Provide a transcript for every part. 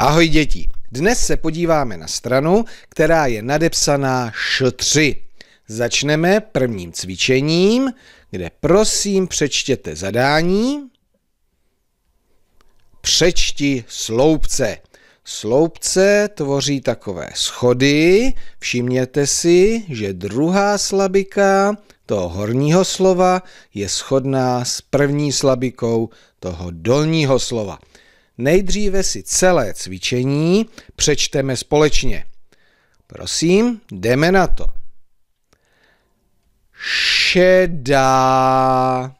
Ahoj děti, dnes se podíváme na stranu, která je nadepsaná š3. Začneme prvním cvičením, kde prosím přečtěte zadání. Přečti sloupce. Sloupce tvoří takové schody. Všimněte si, že druhá slabika toho horního slova je shodná s první slabikou toho dolního slova. Nejdříve si celé cvičení přečteme společně. Prosím, jdeme na to. Šedá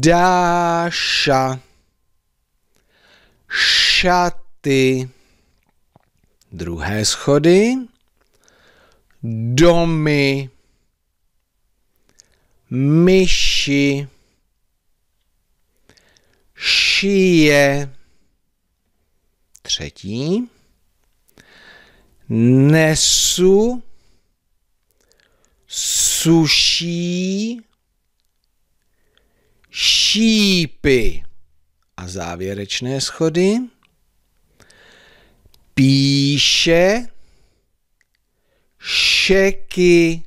Dáša Šaty Druhé schody Domy Myši šije. Třetí. Nesu, suší, šípy. A závěrečné schody. Píše, šeky,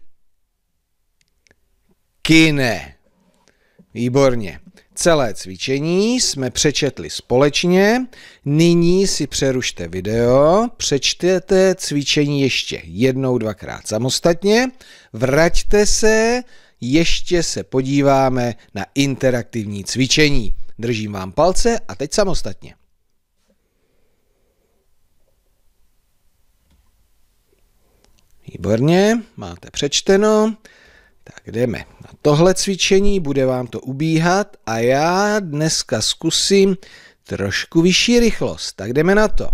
kine. Výborně. Celé cvičení jsme přečetli společně. Nyní si přerušte video, přečtěte cvičení ještě jednou, dvakrát samostatně, vraťte se, ještě se podíváme na interaktivní cvičení. Držím vám palce a teď samostatně. Výborně, máte přečteno. Tak jdeme na tohle cvičení, bude vám to ubíhat a já dneska zkusím trošku vyšší rychlost. Tak jdeme na to.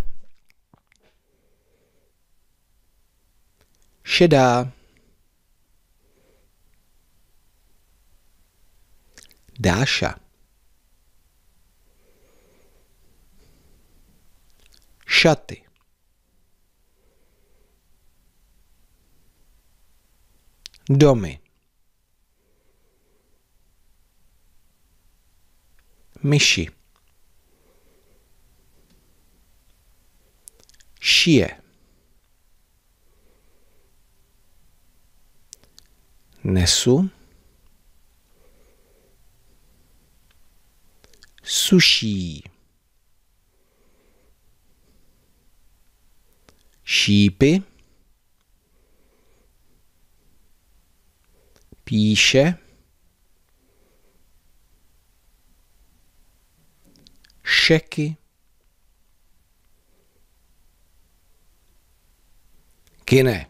Šedá. Dáša. Šaty. Domy. myši. Šije. Nesu. Suší. Šípy. Píše. šeky, kine.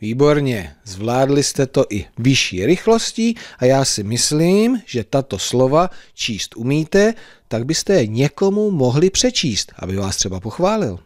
Výborně, zvládli jste to i vyšší rychlostí a já si myslím, že tato slova číst umíte, tak byste je někomu mohli přečíst, aby vás třeba pochválil.